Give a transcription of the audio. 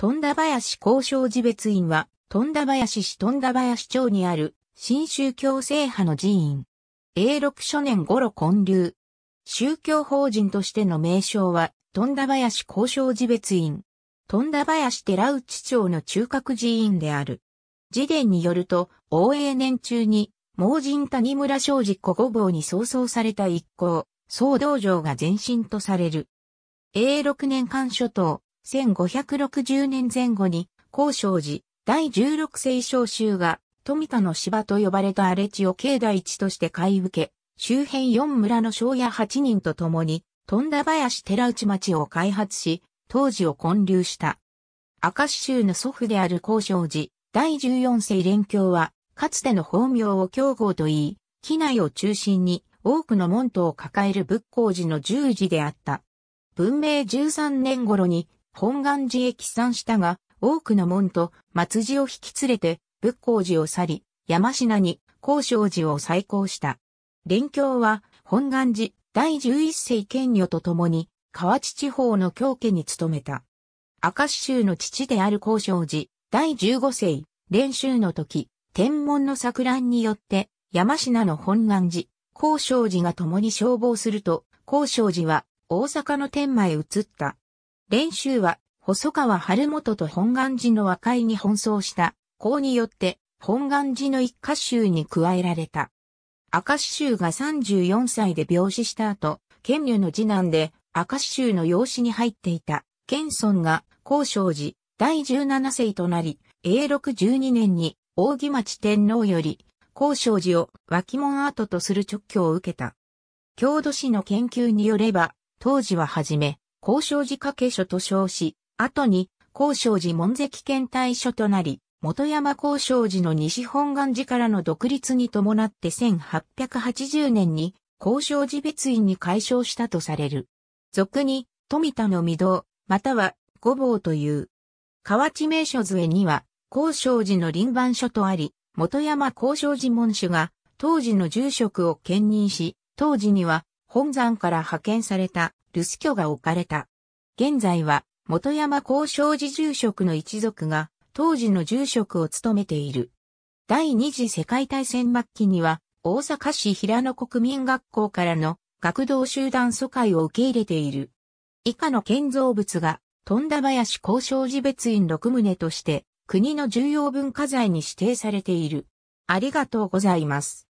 富田林交渉寺別院は、富田林市富田林町にある、新宗教制派の寺院。永禄初年頃建立。宗教法人としての名称は、富田林交渉寺別院。富田林寺内町の中核寺院である。寺伝によると、応永年中に、盲人谷村正治小五坊に創創された一行、総道場が前身とされる。永禄年間諸島、1560年前後に、高昌寺、第16世召集が、富田の芝と呼ばれた荒れ地を境内地として買い受け、周辺4村の庄屋8人と共に、富田林寺内町を開発し、当時を建立した。明石州の祖父である高昌寺、第14世連教は、かつての法名を教号と言い、機内を中心に多くの門徒を抱える仏光寺の十字であった。文明13年頃に本願寺へ帰参したが、多くの門と松寺を引き連れて仏光寺を去り、山品に高尚寺を再興した。連教は本願寺第11世賢女と共に河内地方の教家に勤めた。明石州の父である高尚寺第15世練習の時、天文の作乱によって山品の本願寺、高尚寺が共に消防すると、高尚寺は大阪の天満へ移った。練習は、細川晴元と本願寺の和解に奔走した、うによって、本願寺の一家集に加えられた。明石州が34歳で病死した後、県如の次男で明石州の養子に入っていた県村が高生寺第17世となり、永禄12年に大木町天皇より高生寺を脇門跡とする直許を受けた。郷土史の研究によれば、当時ははじめ、高渉寺掛所と称し、後に高渉寺門跡検体所となり、元山高渉寺の西本願寺からの独立に伴って1880年に高渉寺別院に改称したとされる。俗に富田の御堂、または御坊という。河内名所図絵には高渉寺の臨番所とあり、元山高渉寺門主が当時の住職を兼任し、当時には本山から派遣された留守居が置かれた。現在は、元山高渉寺住職の一族が、当時の住職を務めている。第二次世界大戦末期には、大阪市平野国民学校からの学童集団疎開を受け入れている。以下の建造物が、富田林高渉寺別院6棟として、国の重要文化財に指定されている。ありがとうございます。